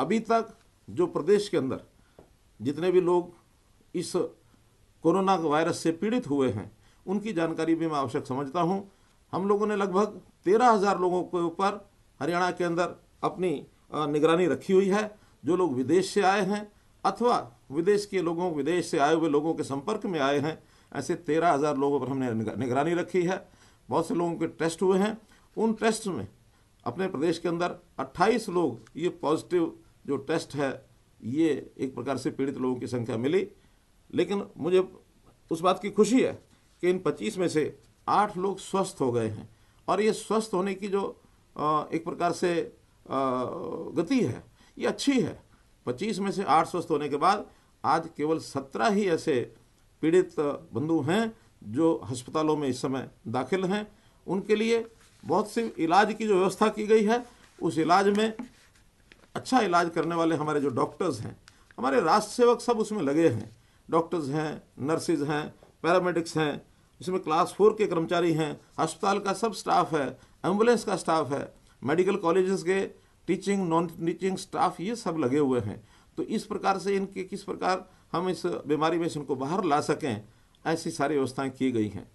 अभी तक जो प्रदेश के अंदर जितने भी लोग इस कोरोना वायरस से पीड़ित हुए हैं उनकी जानकारी भी मैं आवश्यक समझता हूँ हम लोगों ने लगभग तेरह हज़ार लोगों के ऊपर हरियाणा के अंदर अपनी निगरानी रखी हुई है जो लोग विदेश से आए हैं अथवा विदेश के लोगों विदेश से आए हुए लोगों के संपर्क में आए हैं ऐसे तेरह हज़ार लोगों पर हमने निगरानी रखी है बहुत से लोगों के टेस्ट हुए हैं उन टेस्ट में अपने प्रदेश के अंदर 28 लोग ये पॉजिटिव जो टेस्ट है ये एक प्रकार से पीड़ित लोगों की संख्या मिली लेकिन मुझे उस बात की खुशी है कि इन 25 में से आठ लोग स्वस्थ हो गए हैं और ये स्वस्थ होने की जो एक प्रकार से गति है ये अच्छी है 25 में से आठ स्वस्थ होने के बाद आज केवल 17 ही ऐसे पीड़ित बंधु हैं जो अस्पतालों में इस समय दाखिल हैं उनके लिए बहुत सी इलाज की जो व्यवस्था की गई है उस इलाज में अच्छा इलाज करने वाले हमारे जो डॉक्टर्स हैं हमारे राष्ट्र सेवक सब उसमें लगे हैं डॉक्टर्स हैं नर्सेज हैं पैरामेडिक्स हैं इसमें क्लास फोर के कर्मचारी हैं अस्पताल का सब स्टाफ है एम्बुलेंस का स्टाफ है मेडिकल कॉलेजेस के टीचिंग नॉन टीचिंग स्टाफ ये सब लगे हुए हैं तो इस प्रकार से इनके किस प्रकार हम इस बीमारी में से इनको बाहर ला सकें ऐसी सारी व्यवस्थाएं की गई हैं